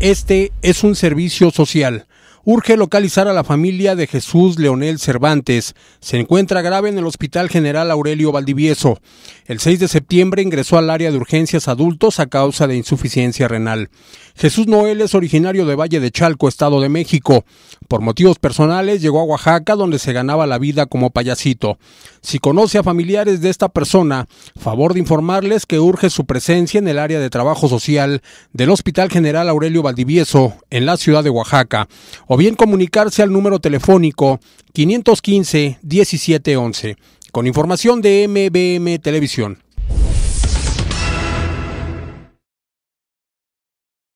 Este es un servicio social. Urge localizar a la familia de Jesús Leonel Cervantes. Se encuentra grave en el Hospital General Aurelio Valdivieso. El 6 de septiembre ingresó al área de urgencias adultos a causa de insuficiencia renal. Jesús Noel es originario de Valle de Chalco, Estado de México. Por motivos personales llegó a Oaxaca donde se ganaba la vida como payasito. Si conoce a familiares de esta persona, favor de informarles que urge su presencia en el área de trabajo social del Hospital General Aurelio Valdivieso en la ciudad de Oaxaca bien comunicarse al número telefónico 515 1711 con información de MBM Televisión.